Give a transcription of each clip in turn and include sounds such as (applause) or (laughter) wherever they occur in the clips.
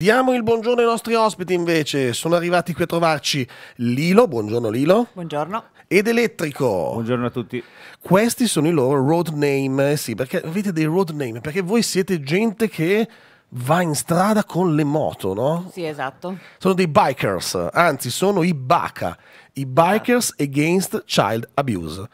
Diamo il buongiorno ai nostri ospiti invece, sono arrivati qui a trovarci Lilo, buongiorno Lilo. Buongiorno. Ed Elettrico. Buongiorno a tutti. Questi sono i loro road name, eh sì, perché avete dei road name, perché voi siete gente che va in strada con le moto, no? Sì, esatto. Sono dei bikers, anzi sono i BACA, i Bikers ah. Against Child Abuse.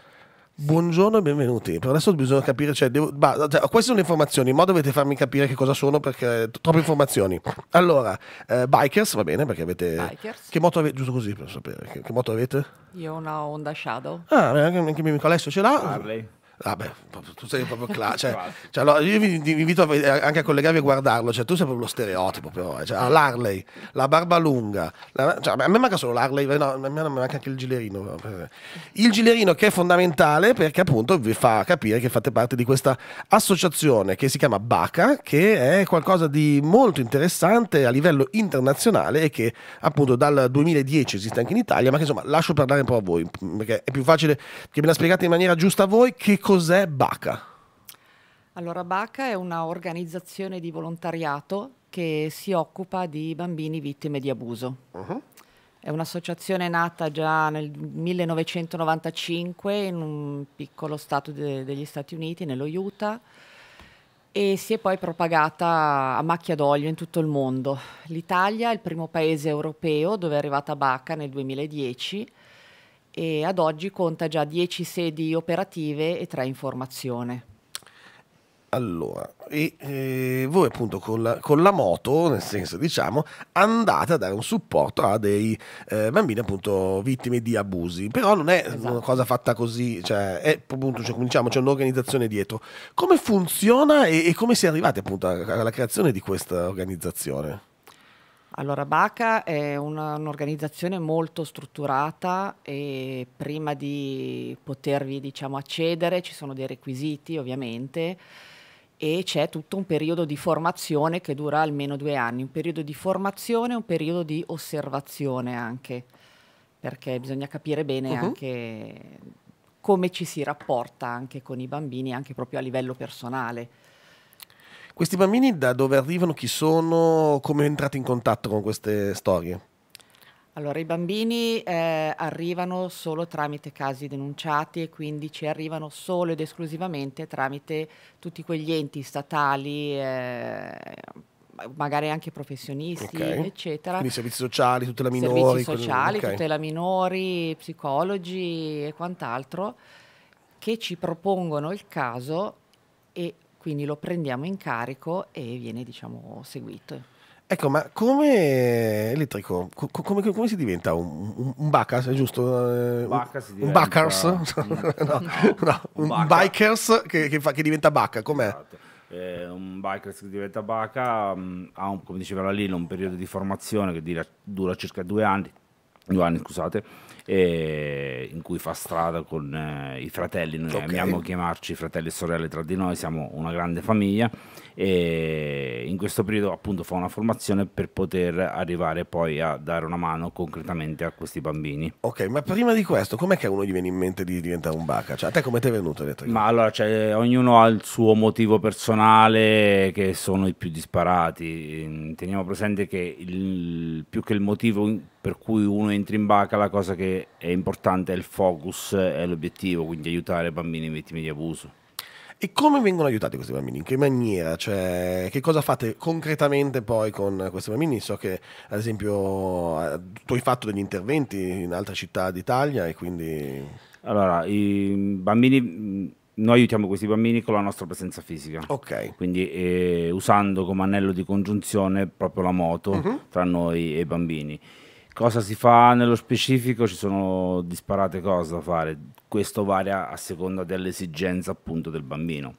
Buongiorno e benvenuti. Per adesso bisogna capire, cioè, devo, bah, cioè, queste sono le informazioni, in ma dovete farmi capire che cosa sono perché troppe informazioni. Allora, eh, bikers, va bene perché avete... Bikers. Che moto avete, giusto così per sapere, che, che moto avete? Io ho una Honda Shadow. Ah, anche, anche il mio amico Alessio ce l'ha. Harley. Vabbè, tu sei proprio cioè, (laughs) classico. Cioè, cioè, allora, io vi, vi invito a, eh, anche a collegarvi a guardarlo. Cioè, tu sei proprio lo stereotipo, però. Eh, cioè, l'Harley, la barba lunga. La, cioè, a me manca solo l'Harley, no, a me manca anche il gilerino. Il gilerino che è fondamentale perché appunto vi fa capire che fate parte di questa associazione che si chiama BACA, che è qualcosa di molto interessante a livello internazionale e che appunto dal 2010 esiste anche in Italia. Ma che insomma, lascio parlare un po' a voi, perché è più facile che me la spiegate in maniera giusta a voi che cosa cos'è Baca? Allora, Baca è un'organizzazione di volontariato che si occupa di bambini vittime di abuso. Uh -huh. È un'associazione nata già nel 1995 in un piccolo stato de degli Stati Uniti, nello Utah, e si è poi propagata a macchia d'olio in tutto il mondo. L'Italia è il primo paese europeo dove è arrivata Baca nel 2010 e ad oggi conta già 10 sedi operative e 3 in formazione. Allora, e, eh, voi appunto con la, con la, moto, nel senso diciamo, andate a dare un supporto a dei eh, bambini appunto vittime di abusi, però non è esatto. una cosa fatta così, cioè è appunto, cioè, diciamo, c'è un'organizzazione dietro. Come funziona e, e come si è arrivati appunto alla creazione di questa organizzazione? Allora, Baca è un'organizzazione molto strutturata e prima di potervi diciamo, accedere ci sono dei requisiti ovviamente e c'è tutto un periodo di formazione che dura almeno due anni, un periodo di formazione e un periodo di osservazione anche, perché bisogna capire bene uh -huh. anche come ci si rapporta anche con i bambini, anche proprio a livello personale questi bambini da dove arrivano, chi sono, come entrate in contatto con queste storie? Allora, i bambini eh, arrivano solo tramite casi denunciati e quindi ci arrivano solo ed esclusivamente tramite tutti quegli enti statali, eh, magari anche professionisti, okay. eccetera. Quindi servizi sociali, tutela minori. Servizi sociali, okay. tutela minori, psicologi e quant'altro, che ci propongono il caso e quindi lo prendiamo in carico e viene diciamo, seguito. Ecco, ma come elettrico, co- come, come, si diventa un, un, un backers, è giusto? Bacca Un backers? (laughs) no, no, un, un bikers che, che, fa, che diventa bacca, com'è? Esatto. Eh, un bikers che diventa bacca mm, ha, un, come diceva la Lilo, un periodo di formazione che dura, dura circa due anni, due anni scusate, e in cui fa strada con eh, i fratelli, noi okay. amiamo chiamarci fratelli e sorelle tra di noi, siamo una grande famiglia e in questo periodo appunto fa una formazione per poter arrivare poi a dare una mano concretamente a questi bambini. Ok, ma prima di questo, com'è che a uno gli viene in mente di diventare un bacca? Cioè, a te come ti è venuto l'elettrico? Ma allora, cioè, ognuno ha il suo motivo personale che sono i più disparati. Teniamo presente che il, più che il motivo per cui uno entra in bacca, la cosa che è importante il focus è l'obiettivo, quindi aiutare bambini vittime di abuso. E come vengono aiutati questi bambini? In che maniera? Cioè, che cosa fate concretamente poi con questi bambini? So che, ad esempio, tu hai fatto degli interventi in altre città d'Italia e quindi... Allora, i bambini noi aiutiamo questi bambini con la nostra presenza fisica. Ok. Quindi eh, usando come anello di congiunzione proprio la moto uh mhm. -huh. tra noi e i bambini. Cosa si fa nello specifico? Ci sono disparate cose da fare, questo varia a seconda dell'esigenza appunto del bambino.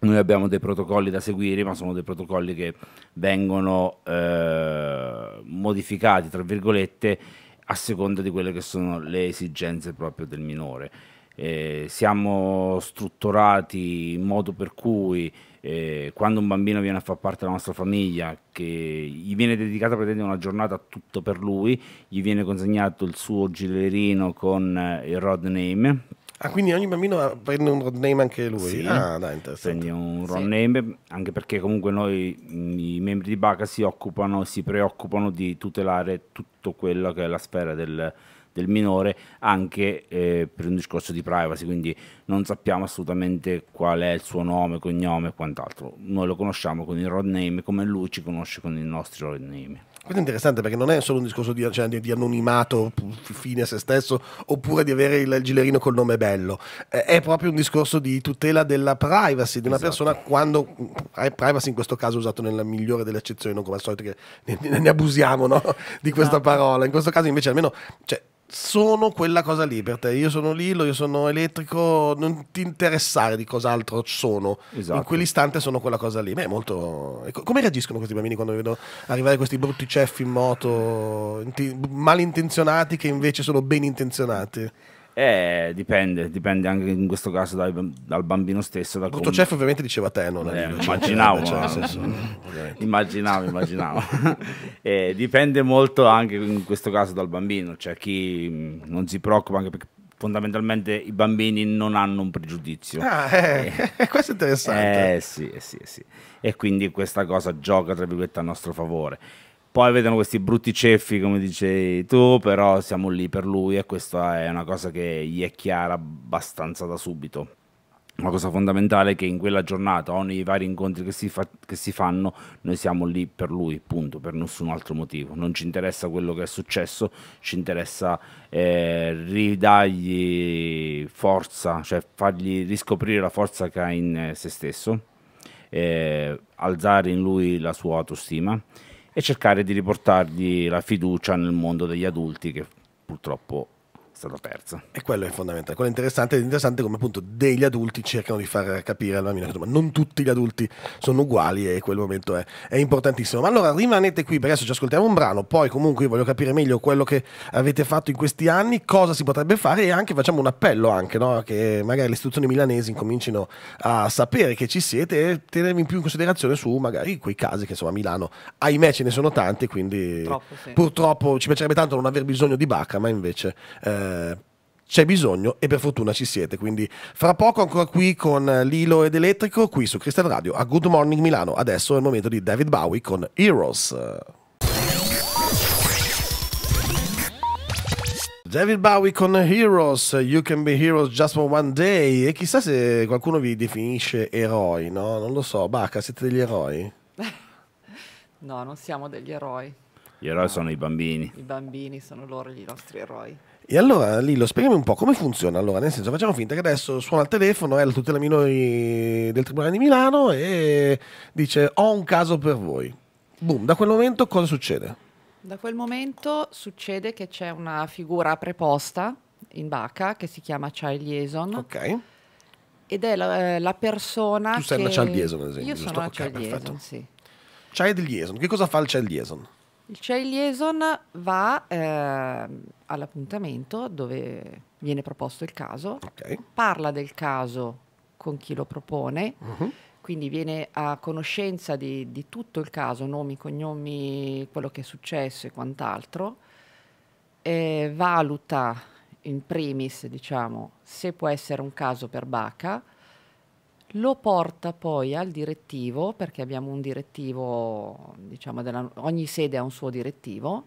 Noi abbiamo dei protocolli da seguire, ma sono dei protocolli che vengono eh, modificati, tra virgolette, a seconda di quelle che sono le esigenze proprio del minore. Eh, siamo strutturati in modo per cui eh, quando un bambino viene a far parte della nostra famiglia, che gli viene dedicata praticamente una giornata tutto per lui, gli viene consegnato il suo gillerino con eh, il road name. Ah, quindi ogni bambino prende un road name anche lui? Sì, ah, dai, interessante. Prende un road sì. name, anche perché comunque noi, mm, i membri di Baca, si occupano, si preoccupano di tutelare tutto quello che è la sfera del, del minore anche eh, per un discorso di privacy, quindi non sappiamo assolutamente qual è il suo nome, cognome e quant'altro. Noi lo conosciamo con il road name come lui ci conosce con i nostri road name. Questo è interessante perché non è solo un discorso di, cioè, di, anonimato fine a se stesso oppure di avere il gilerino col nome bello, eh, è proprio un discorso di tutela della privacy di una esatto. persona quando privacy in questo caso usato nella migliore delle eccezioni, non come al solito che ne, ne abusiamo no? (laughs) di questa no. Esatto. parola, in questo caso invece almeno... Cioè, sono quella cosa lì per te. Io sono Lillo, io sono elettrico, non ti interessare di cos'altro sono. Esatto. In quell'istante sono quella cosa lì. Beh, è molto... Come reagiscono questi bambini quando vedono arrivare questi brutti ceffi in moto, malintenzionati che invece sono ben intenzionati? Eh, dipende, dipende anche in questo caso dai, dal bambino stesso. Da Brutto chef ovviamente diceva te, non eh, dico, cioè, immaginavo, cioè, eh, senso, cioè, immaginavo, (laughs) immaginavo, (laughs) eh, dipende molto anche in questo caso dal bambino, c'è cioè, chi non si preoccupa anche perché fondamentalmente i bambini non hanno un pregiudizio. Ah, eh, eh. (laughs) questo è interessante. Eh sì, eh, sì, eh, sì. E quindi questa cosa gioca, tra virgolette, a nostro favore. Poi vedono questi brutti ceffi, come dicevi tu, però siamo lì per lui e questa è una cosa che gli è chiara abbastanza da subito. Una cosa fondamentale è che in quella giornata o nei vari incontri che si, fa, che si fanno, noi siamo lì per lui, punto, per nessun altro motivo. Non ci interessa quello che è successo, ci interessa eh, ridargli forza, cioè fargli riscoprire la forza che ha in eh, se stesso, eh, alzare in lui la sua autostima e cercare di riportargli la fiducia nel mondo degli adulti che purtroppo stato perso. E quello è fondamentale. Quello è interessante, è interessante come appunto degli adulti cercano di far capire al bambino che non tutti gli adulti sono uguali e quel momento è, è importantissimo. Ma allora rimanete qui perché adesso ci ascoltiamo un brano, poi comunque io voglio capire meglio quello che avete fatto in questi anni, cosa si potrebbe fare e anche facciamo un appello anche, no? che magari le istituzioni milanesi incomincino a sapere che ci siete e tenervi in più in considerazione su magari quei casi che insomma a Milano, ahimè ce ne sono tanti, quindi Troppo, sì. purtroppo ci piacerebbe tanto non aver bisogno di Bacca, ma invece... Eh, eh, c'è bisogno e per fortuna ci siete. Quindi fra poco ancora qui con Lilo ed Elettrico, qui su Crystal Radio a Good Morning Milano. Adesso è il momento di David Bowie con Heroes. David Bowie con Heroes, You Can Be Heroes Just for One Day e chissà se qualcuno vi definisce eroi, no? Non lo so, Bacca, siete degli eroi? (laughs) No, non siamo degli eroi. Gli eroi no. sono i bambini. I bambini sono loro i nostri eroi. E allora Lillo, lo spieghiamo un po' come funziona. Allora, nel senso, facciamo finta che adesso suona il telefono, è la tutela minori del Tribunale di Milano e dice ho un caso per voi. Boom, da quel momento cosa succede? Da quel momento succede che c'è una figura preposta in Baca che si chiama Child Liaison. Ok. Ed è la, eh, la persona. Tu sei che... una Child Liaison, ad esempio. Io sono una okay, Child Liason, sì. Child Liaison, che cosa fa il Child Liaison? Il Cherry Liaison va eh, all'appuntamento dove viene proposto il caso, okay. parla del caso con chi lo propone, uh-huh. quindi viene a conoscenza di, di, tutto il caso, nomi, cognomi, quello che è successo e quant'altro, e valuta in primis diciamo, se può essere un caso per Baca lo porta poi al direttivo, perché abbiamo un direttivo, diciamo, della, ogni sede ha un suo direttivo,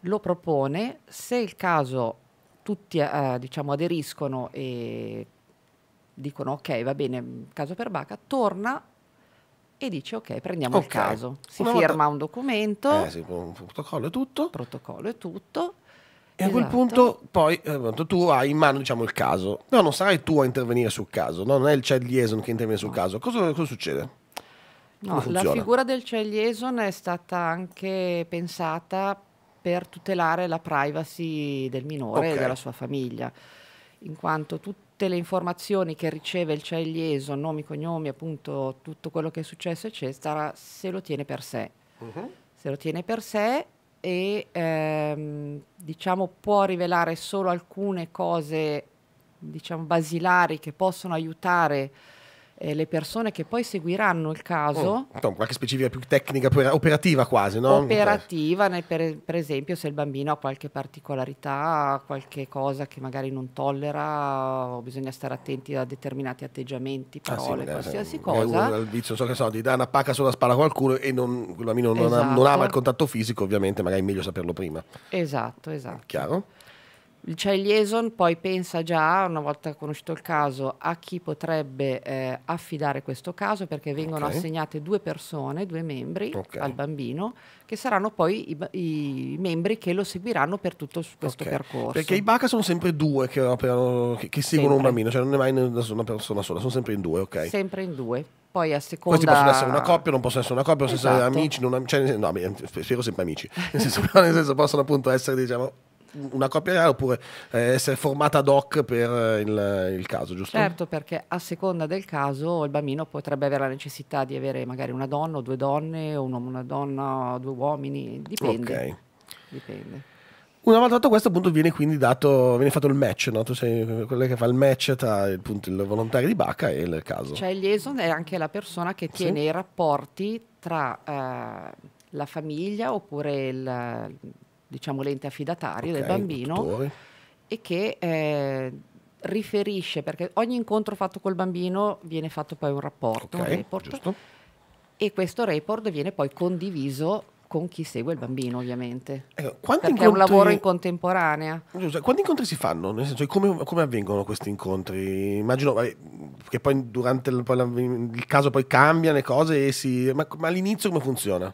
lo propone, se il caso tutti eh, diciamo, aderiscono e dicono ok, va bene, caso per Baca, torna e dice ok, prendiamo okay. il caso. Si Una firma volta... un documento. Eh, sì, un protocollo è tutto. Protocollo e tutto esatto. a quel esatto. punto poi eh, tu hai in mano diciamo, il caso. No, non sarai tu a intervenire sul caso, no? non è il child liaison che interviene sul no. caso. Cosa, cosa succede? No, la figura del child liaison è stata anche pensata per tutelare la privacy del minore okay. e della sua famiglia, in quanto tutte le informazioni che riceve il child liaison, nomi, cognomi, appunto tutto quello che è successo, eccetera, se lo tiene per sé. Uh mhm. -huh. Se lo tiene per sé e ehm, diciamo può rivelare solo alcune cose diciamo basilari che possono aiutare eh, le persone che poi seguiranno il caso. Oh, mm. Tom, qualche specifica più tecnica, operativa quasi, no? Operativa, nel, per, per, esempio se il bambino ha qualche particolarità, qualche cosa che magari non tollera, o bisogna stare attenti a determinati atteggiamenti, parole, ah, sì, qualsiasi eh, cosa. Uno, il vizio, so che so, di dare una pacca sulla spalla a qualcuno e non, quel bambino non, esatto. non ama il esatto. contatto fisico, ovviamente magari è meglio saperlo prima. Esatto, esatto. Chiaro? Cioè liaison poi pensa già, una volta conosciuto il caso, a chi potrebbe eh, affidare questo caso perché vengono okay. assegnate due persone, due membri okay. al bambino, che saranno poi i, i, membri che lo seguiranno per tutto questo okay. percorso. Perché i BACA sono sempre due che, operano, che, che seguono sempre. un bambino, cioè non è mai una persona sola, sono sempre in due, ok? Sempre in due poi a seconda questi possono essere una coppia non possono essere una coppia possono esatto. essere amici non am... cioè, no spero sempre amici nel senso, (laughs) nel senso possono appunto essere diciamo una coppia reale oppure eh, essere formata ad hoc per eh, il, il, caso, giusto? Certo, perché a seconda del caso il bambino potrebbe avere la necessità di avere magari una donna o due donne, un uomo, una donna, due uomini, dipende. Okay. dipende. Una volta fatto questo, appunto, viene quindi dato, viene fatto il match, no? Tu sei quella che fa il match tra appunto, il volontario di Bacca e il caso. Cioè, il liaison è anche la persona che tiene sì. i rapporti tra eh, la famiglia oppure il diciamo l'ente affidatario okay, del bambino e che eh, riferisce, perché ogni incontro fatto col bambino viene fatto poi un rapporto, okay, un report, giusto. e questo report viene poi condiviso con chi segue il bambino ovviamente, ecco, perché incontri... è un lavoro in contemporanea. Giusto, quanti incontri si fanno? Nel senso, come, come avvengono questi incontri? Immagino che poi durante il, poi il caso poi cambiano le cose, si... ma, ma all'inizio come funziona?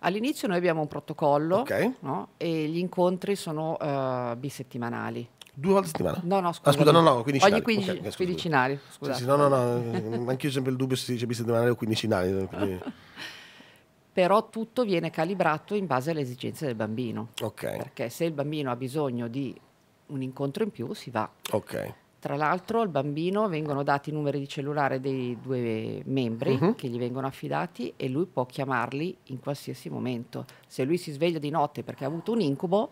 All'inizio noi abbiamo un protocollo okay. no? e gli incontri sono uh, bisettimanali. Due volte a settimana? No, no, ah, scusa. Ah, scusa, no, no, quindicinali. Ogni quindici, okay, quindicinali, scusa. Sì, sì, no, no, no, anch'io ho sempre il dubbio se si dice bisettimanale o quindicinali. Quindi... Però tutto viene calibrato in base alle esigenze del bambino. Ok. Perché se il bambino ha bisogno di un incontro in più, si va. Ok. Tra l'altro al bambino vengono dati i numeri di cellulare dei due membri uh-huh. che gli vengono affidati e lui può chiamarli in qualsiasi momento. Se lui si sveglia di notte perché ha avuto un incubo,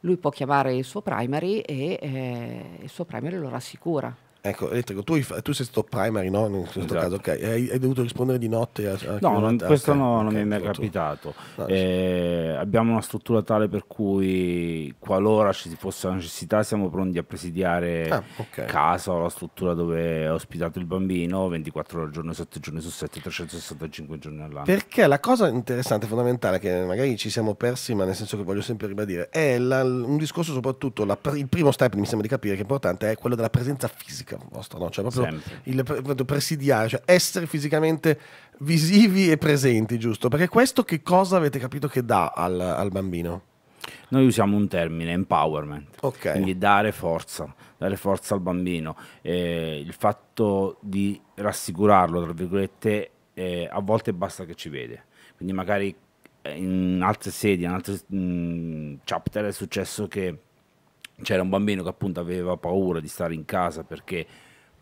lui può chiamare il suo primary e eh, il suo primary lo rassicura. Ecco, Elettrico, tu, tu, sei stato primary, no? In questo esatto. caso, ok. Hai, hai, dovuto rispondere di notte? A, a no, non, questo no, okay, non mi è mai capitato. No, eh, abbiamo una struttura tale per cui qualora ci fosse la necessità siamo pronti a presidiare ah, okay. casa o la struttura dove è ospitato il bambino 24 ore al giorno, 7 giorni su 7, 365 giorni all'anno. Perché la cosa interessante, fondamentale, che magari ci siamo persi, ma nel senso che voglio sempre ribadire, è la, un discorso soprattutto, la, il primo step, mi sembra di capire, che è importante, è quello della presenza fisica anche vostra, no? cioè proprio Sempre. il presidiare, cioè essere fisicamente visivi e presenti, giusto? Perché questo che cosa avete capito che dà al, al bambino? Noi usiamo un termine, empowerment, okay. quindi dare forza, dare forza al bambino. Eh, il fatto di rassicurarlo, tra virgolette, eh, a volte basta che ci vede. Quindi magari eh, in altre sedi, in altri mh, mm, chapter è successo che c'era un bambino che appunto aveva paura di stare in casa perché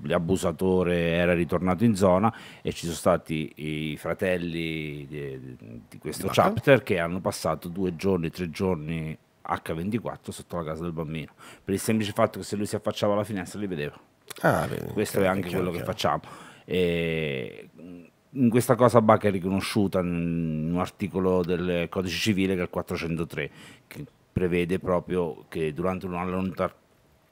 l'abusatore era ritornato in zona e ci sono stati i fratelli di, di questo di chapter che hanno passato due giorni, tre giorni H24 sotto la casa del bambino per il semplice fatto che se lui si affacciava alla finestra li vedeva. Ah, bene, questo chiaro, è anche chiaro, quello chiaro. che facciamo. E mm, in questa cosa Bach è riconosciuta in un articolo del codice civile che è il 403 che prevede proprio che durante un, allontan-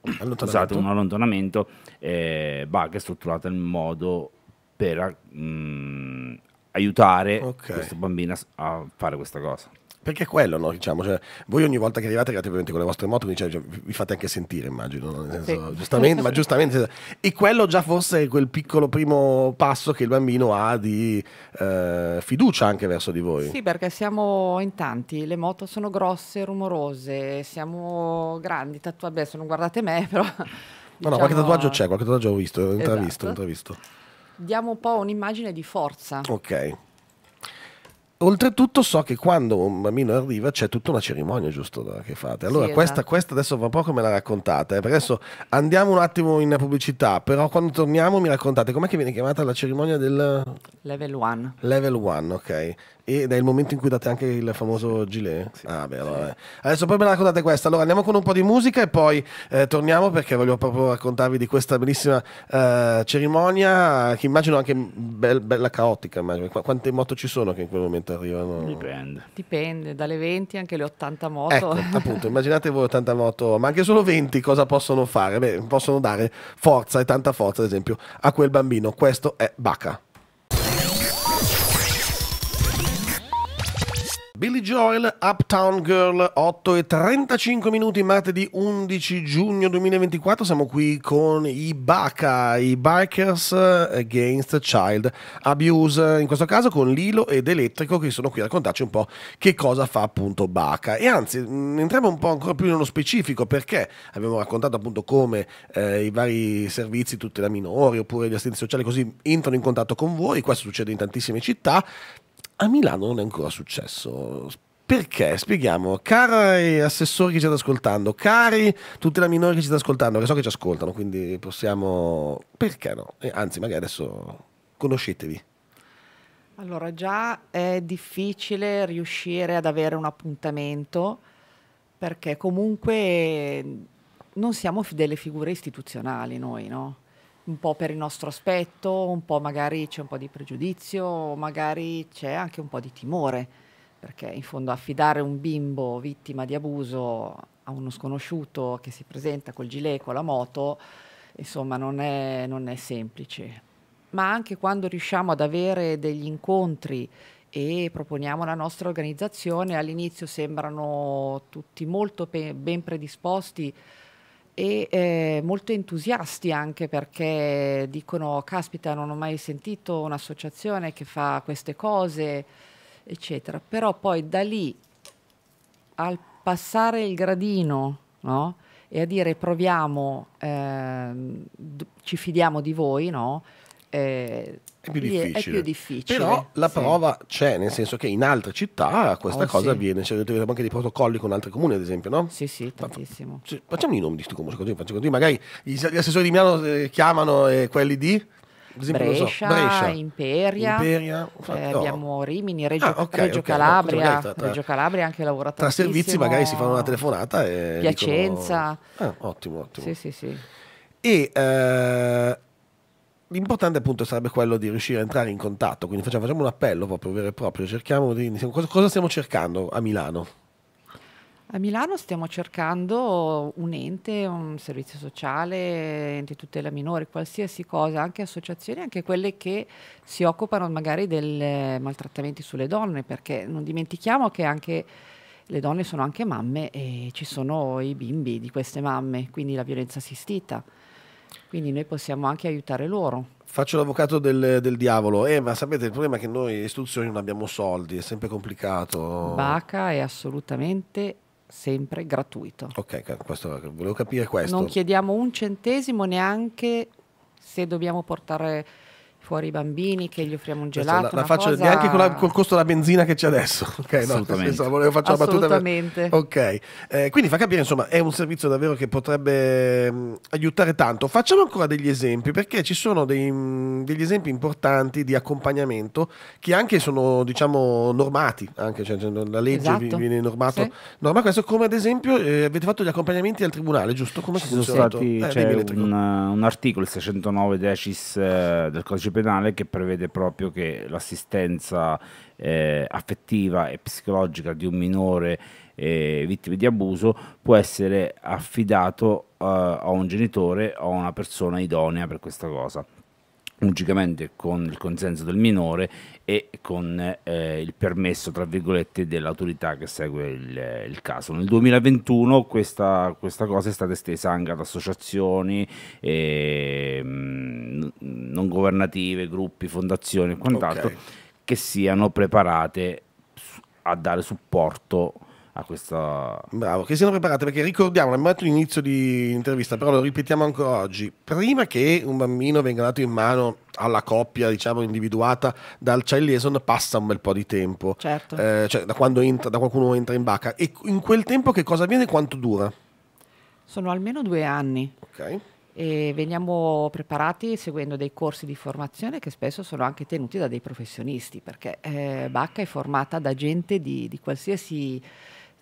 allontanamento, scusate, un allontanamento eh, Bug è strutturata in modo per mh, mm, aiutare okay. questo bambino a fare questa cosa. Perché è quello, no? diciamo, cioè, voi ogni volta che arrivate relativamente con le vostre moto diciamo, cioè, vi fate anche sentire, immagino, no? senso, sì. giustamente, ma (laughs) giustamente. E quello già forse è quel piccolo primo passo che il bambino ha di eh, fiducia anche verso di voi. Sì, perché siamo in tanti, le moto sono grosse, rumorose, siamo grandi, tatuaggi, adesso non guardate me, (laughs) però... No, no, qualche diciamo tatuaggio c'è, qualche tatuaggio ho visto, ho intravisto, esatto. intravisto. Diamo un po' un'immagine di forza. Ok oltretutto so che quando un bambino arriva c'è tutta una cerimonia, giusto? Che fate? Allora, sì, questa, esatto. questa, adesso va un po' come la raccontate. Perché adesso andiamo un attimo in pubblicità, però quando torniamo mi raccontate com'è che viene chiamata la cerimonia del level 1. Level 1, ok ed è il momento in cui date anche il famoso gilet. Sì, ah, beh, allora, sì. Eh. Adesso poi me la raccontate questa. Allora andiamo con un po' di musica e poi eh, torniamo perché voglio proprio raccontarvi di questa bellissima eh, cerimonia che immagino anche be- bella caotica. Immagino. Qu- quante moto ci sono che in quel momento arrivano? Dipende. Dipende, dalle 20 anche le 80 moto. Ecco, appunto, immaginate voi 80 moto, ma anche solo 20 cosa possono fare? Beh, possono dare forza e tanta forza, ad esempio, a quel bambino. Questo è Baca. Billy Joel, Uptown Girl, 8 e 35 minuti, martedì 11 giugno 2024, siamo qui con i BACA, i Bikers Against Child Abuse, in questo caso con Lilo ed Elettrico che sono qui a raccontarci un po' che cosa fa appunto BACA. E anzi, mm, entriamo un po' ancora più nello specifico perché abbiamo raccontato appunto come eh, i vari servizi, tutti da minori oppure gli assistenti sociali così entrano in contatto con voi, questo succede in tantissime città, a Milano non è ancora successo. Perché? Spieghiamo. Cari assessori che ci stanno ascoltando, cari tutti la minori che ci stanno ascoltando, che so che ci ascoltano, quindi possiamo... Perché no? E eh, anzi, magari adesso conoscetevi. Allora, già è difficile riuscire ad avere un appuntamento perché comunque non siamo delle figure istituzionali noi, no? un po' per il nostro aspetto, un po' magari c'è un po' di pregiudizio, magari c'è anche un po' di timore, perché in fondo affidare un bimbo vittima di abuso a uno sconosciuto che si presenta col gilet, con la moto, insomma non è, non è semplice. Ma anche quando riusciamo ad avere degli incontri e proponiamo la nostra organizzazione. All'inizio sembrano tutti molto ben predisposti e eh, molto entusiasti anche perché dicono caspita non ho mai sentito un'associazione che fa queste cose eccetera però poi da lì al passare il gradino no? e a dire proviamo eh, ci fidiamo di voi no? eh, è più, è più, difficile. Però la sì. prova c'è, nel senso che in altre città questa oh, cosa sì. avviene, cioè, abbiamo anche dei protocolli con altri comuni, ad esempio, no? Sì, sì, tantissimo. facciamo i nomi di sti comuni, così, così. magari gli, assessori di Milano eh, chiamano eh, quelli di... Esempio, Brescia, so, Brescia, Imperia, Imperia eh, abbiamo Rimini, Reggio, ah, okay, Reggio okay, Calabria, no, tra, tra, Reggio Calabria anche lavorato Tra servizi magari si fanno una telefonata e Piacenza. Dicono... Ah, ottimo, ottimo. Sì, sì, sì. E eh, l'importante appunto sarebbe quello di riuscire a entrare in contatto, quindi facciamo, facciamo un appello proprio vero e proprio, cerchiamo di, cosa, cosa stiamo cercando a Milano? A Milano stiamo cercando un ente, un servizio sociale, ente tutela minore, qualsiasi cosa, anche associazioni, anche quelle che si occupano magari dei maltrattamenti sulle donne, perché non dimentichiamo che anche le donne sono anche mamme e ci sono i bimbi di queste mamme, quindi la violenza assistita. Quindi noi possiamo anche aiutare loro. Faccio l'avvocato del, del diavolo, eh, ma sapete il problema è che noi istituzioni non abbiamo soldi, è sempre complicato. Baca è assolutamente sempre gratuito. Ok, questo, volevo capire questo. Non chiediamo un centesimo neanche se dobbiamo portare fuori i bambini, che gli offriamo un gelato. Cioè, la, la faccio cosa... neanche con la, col costo della benzina che c'è adesso. (laughs) Ok, Assolutamente. no, senso, volevo fare una battuta. Per... Ok, eh, quindi fa capire, insomma, è un servizio davvero che potrebbe mh, mm, aiutare tanto. Facciamo ancora degli esempi, perché ci sono dei, mh, mm, degli esempi importanti di accompagnamento che anche sono, diciamo, normati, anche, cioè, cioè la legge esatto. viene normata. Sì. Norma questo, come ad esempio eh, avete fatto gli accompagnamenti al tribunale, giusto? Come ci sono stati, eh, c'è un, un, articolo, il 609 decis eh, del codice penale penale che prevede proprio che l'assistenza eh, affettiva e psicologica di un minore eh, vittima di abuso può essere affidato eh, a un genitore o a una persona idonea per questa cosa logicamente con il consenso del minore e con eh, il permesso tra virgolette dell'autorità che segue il, il, caso. Nel 2021 questa, questa, cosa è stata estesa anche ad associazioni eh, non governative, gruppi, fondazioni e quant'altro okay. che siano preparate a dare supporto a questa... Bravo, che siano preparate perché ricordiamo, l'abbiamo detto all'inizio di intervista, però lo ripetiamo ancora oggi, prima che un bambino venga dato in mano alla coppia, diciamo, individuata dal child liaison passa un bel po' di tempo, certo. eh, cioè da quando entra, da qualcuno entra in bacca e in quel tempo che cosa avviene e quanto dura? Sono almeno due anni. Ok e veniamo preparati seguendo dei corsi di formazione che spesso sono anche tenuti da dei professionisti, perché eh, Bacca è formata da gente di, di qualsiasi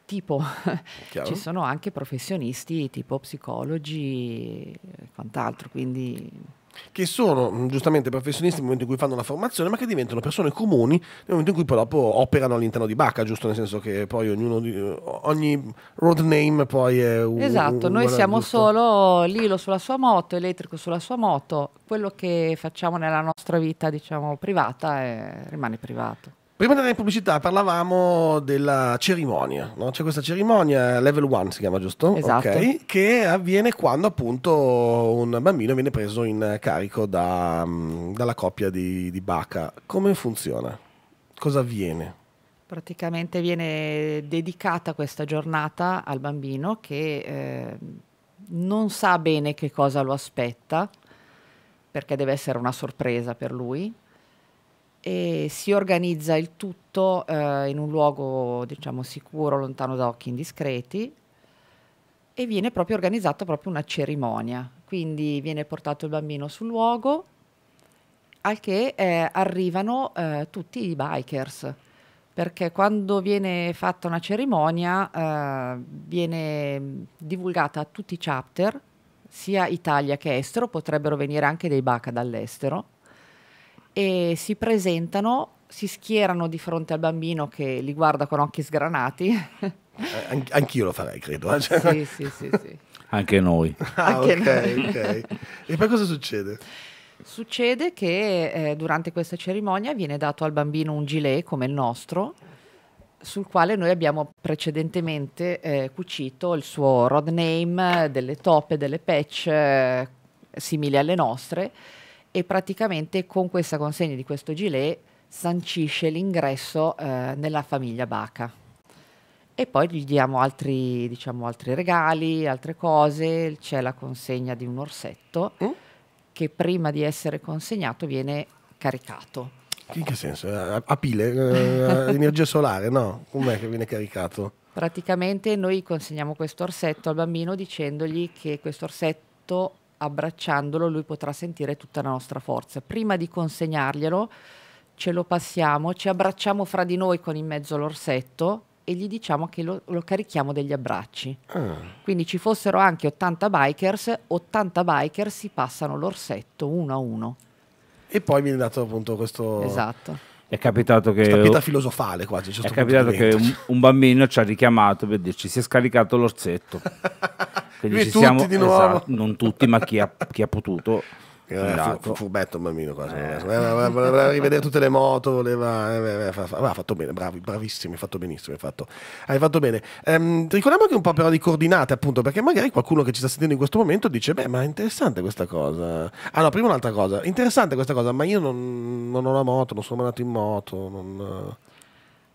tipo. (laughs) Ci sono anche professionisti tipo psicologi e quant'altro, quindi che sono mm, giustamente professionisti nel momento in cui fanno la formazione, ma che diventano persone comuni nel momento in cui poi dopo operano all'interno di Bacca, giusto? Nel senso che poi ognuno di, eh, ogni road name poi è un. Esatto, un, noi siamo giusto. solo Lilo sulla sua moto, elettrico sulla sua moto, quello che facciamo nella nostra vita, diciamo, privata è, eh, rimane privato. Prima della pubblicità parlavamo della cerimonia, no? c'è questa cerimonia Level 1 si chiama giusto? Esatto. Okay, che avviene quando appunto un bambino viene preso in carico da, mm, dalla coppia di, di Baca. Come funziona? Cosa avviene? Praticamente viene dedicata questa giornata al bambino che eh, non sa bene che cosa lo aspetta perché deve essere una sorpresa per lui e si organizza il tutto eh, in un luogo diciamo sicuro, lontano da occhi indiscreti e viene proprio organizzata proprio una cerimonia. Quindi viene portato il bambino sul luogo al che eh, arrivano eh, tutti i bikers perché quando viene fatta una cerimonia eh, viene divulgata a tutti i chapter sia Italia che estero, potrebbero venire anche dei BACA dall'estero e si presentano, si schierano di fronte al bambino che li guarda con occhi sgranati. Eh, anch'io lo farei, credo. Eh. Sì, sì, sì, sì. Anche noi. Ah, Anche okay, noi. Okay. E poi cosa succede? Succede che eh, durante questa cerimonia viene dato al bambino un gilet come il nostro, sul quale noi abbiamo precedentemente eh, cucito il suo road name, delle toppe, delle patch eh, simili alle nostre e praticamente con questa consegna di questo gilet sancisce l'ingresso eh, nella famiglia Baca. E poi gli diamo altri, diciamo, altri regali, altre cose, c'è la consegna di un orsetto mm? che prima di essere consegnato viene caricato. In che senso? A, a pile? Eh, (laughs) energia solare? No? Com'è che viene caricato? Praticamente noi consegniamo questo orsetto al bambino dicendogli che questo orsetto abbracciandolo lui potrà sentire tutta la nostra forza. Prima di consegnarglielo, ce lo passiamo, ci abbracciamo fra di noi con in mezzo l'orsetto e gli diciamo che lo, lo carichiamo degli abbracci. Ah. Quindi ci fossero anche 80 bikers, 80 bikers si passano l'orsetto uno a uno. E poi mi è dato appunto questo... Esatto. È capitato che... Questa pietra filosofale quasi. È certo capitato che un, un bambino ci ha richiamato per dirci si è scaricato l'orsetto. (laughs) Quindi ci siamo, di nuovo. Esatto, non tutti, ma chi ha, chi ha potuto. Era esatto. fu, furbetto un bambino quasi, eh. voleva, rivedere tutte le moto, voleva, eh, aveva fatto bene, bravi, bravissimi, hai fatto benissimo, hai fatto, hai fatto bene. Ehm, ricordiamo anche un po' però di coordinate appunto, perché magari qualcuno che ci sta sentendo in questo momento dice, beh ma è interessante questa cosa. Ah no, prima un'altra cosa, interessante questa cosa, ma io non, non ho la moto, non sono andato in moto. Non...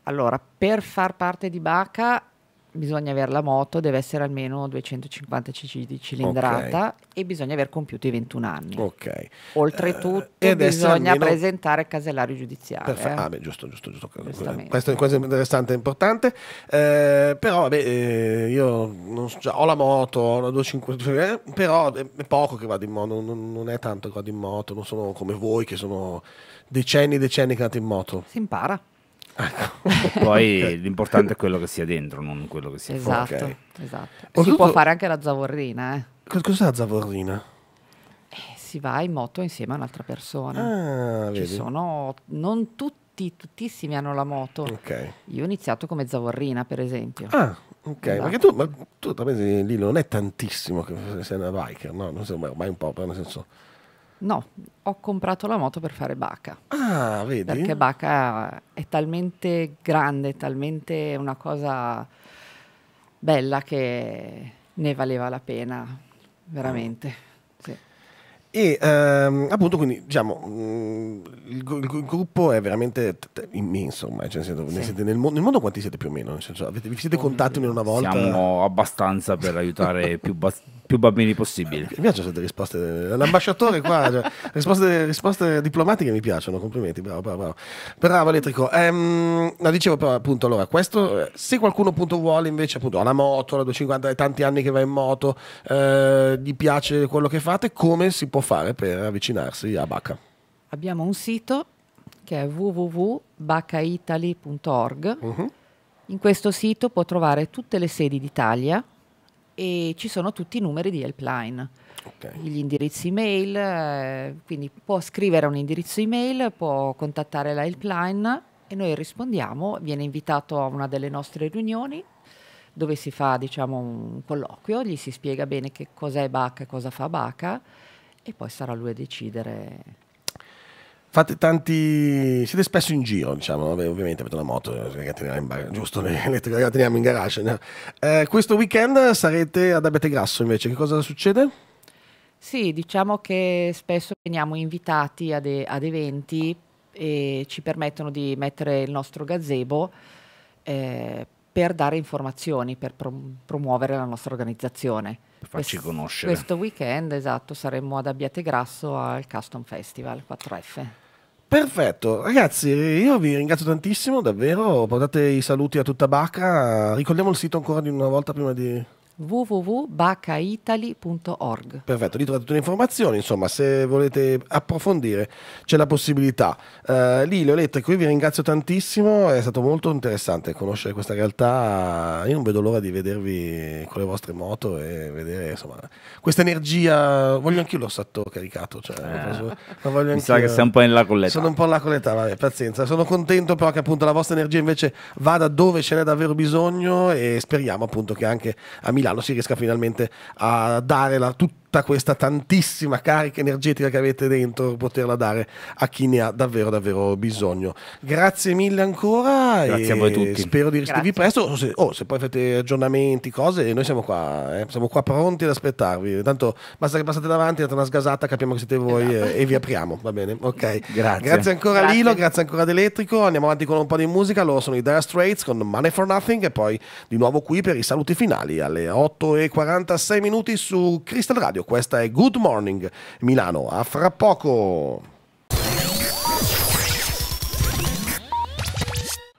Allora, per far parte di Baca bisogna avere la moto, deve essere almeno 250 cc di cilindrata okay. e bisogna aver compiuto i 21 anni. Ok. Oltretutto eh, bisogna almeno... presentare casellario giudiziario. Perfe- eh. ah, beh, giusto, giusto, giusto. Questo, questo, è interessante e importante. Eh, però, vabbè, eh, io so, ho la moto, ho la 250, eh, però è poco che vado in moto, non, non, è tanto che vado in moto, non sono come voi che sono decenni e decenni che andate in moto. Si impara. Ecco. (laughs) Poi okay. l'importante è quello che sia dentro, non quello che sia esatto, fuori. Okay. Esatto. si può fare anche la zavorrina. Eh. Cos'è la zavorrina? Eh, si va in moto insieme a un'altra persona. Ah, Ci sono non tutti, tuttissimi hanno la moto. Okay. Io ho iniziato come zavorrina, per esempio. Ah, ok. Esatto. Perché tu, ma tu, lì non è tantissimo che sei una biker, no? Non sei mai, mai un po', però nel senso No, ho comprato la moto per fare Baca. Ah, vedi? Perché Baca è talmente grande, talmente una cosa bella che ne valeva la pena, veramente. Ah. Sì. E ehm, appunto, quindi diciamo, mm, il, il, il gruppo è veramente immenso ormai. Cioè, nel, senso, sì. nel, mondo, nel, mondo, quanti siete più o meno? Nel senso, avete, vi siete contati in una volta? Siamo abbastanza per aiutare più, bas- più bambini possibili. Mi piacciono queste risposte dell'ambasciatore qua, cioè, risposte, risposte, diplomatiche mi piacciono, complimenti, bravo, bravo, bravo. Bravo Elettrico. Ehm, no, dicevo però appunto, allora, questo, eh, se qualcuno appunto vuole invece appunto ha la moto, la 250, è tanti anni che va in moto, eh, gli piace quello che fate, come si può fare per avvicinarsi a Bacca? Abbiamo un sito che è www.baccaitaly.org. Uh mhm. -huh. In questo sito può trovare tutte le sedi d'Italia e ci sono tutti i numeri di helpline. Okay. gli indirizzi email, eh, quindi può scrivere un indirizzo email, può contattare la helpline e noi rispondiamo, viene invitato a una delle nostre riunioni dove si fa diciamo, un colloquio, gli si spiega bene che cos'è Bacca e cosa fa BACA e poi sarà lui a decidere Fate tanti. Siete spesso in giro, diciamo, ovviamente avete una moto, la teniamo in giusto, la teniamo in garage. No? Eh, questo weekend sarete ad Abetegrasso invece, che cosa succede? Sì, diciamo che spesso veniamo invitati ad, ad eventi e ci permettono di mettere il nostro gazebo eh, per dare informazioni, per promuovere la nostra organizzazione. Per farci conoscere. Questo weekend, esatto, saremo ad Abbiategrasso al Custom Festival 4F. Perfetto, ragazzi, io vi ringrazio tantissimo, davvero. Portate i saluti a tutta Bacca. Ricordiamo il sito ancora di una volta prima di www.bacaitali.org. Perfetto, lì trovate tutte le informazioni, insomma se volete approfondire c'è la possibilità. Uh, eh, lì Leoletta, qui vi ringrazio tantissimo, è stato molto interessante conoscere questa realtà, io non vedo l'ora di vedervi con le vostre moto e vedere insomma questa energia, voglio anch'io l'ossatto caricato, cioè, eh, preso, mi sa che sei un po' in là con l'età. Sono un po' in là con l'età, vabbè, pazienza, sono contento però che appunto la vostra energia invece vada dove ce n'è davvero bisogno e speriamo appunto che anche amici Milano si riesca finalmente a dare la, tutta tutta questa tantissima carica energetica che avete dentro poterla dare a chi ne ha davvero davvero bisogno. Grazie mille ancora. Grazie a voi tutti. Spero di risentirvi presto. O oh, se, oh, se, poi fate aggiornamenti, cose, noi siamo qua, eh? siamo qua pronti ad aspettarvi. Tanto basta che passate davanti, date una sgasata, capiamo che siete voi esatto. e, vi apriamo. Va bene? Ok. Grazie. Grazie ancora grazie. Lilo, grazie ancora ad Elettrico. Andiamo avanti con un po' di musica. Loro sono i Dire Straits con Money for Nothing e poi di nuovo qui per i saluti finali alle 8 e 46 minuti su Crystal Radio. Questa è Good Morning Milano. A fra poco.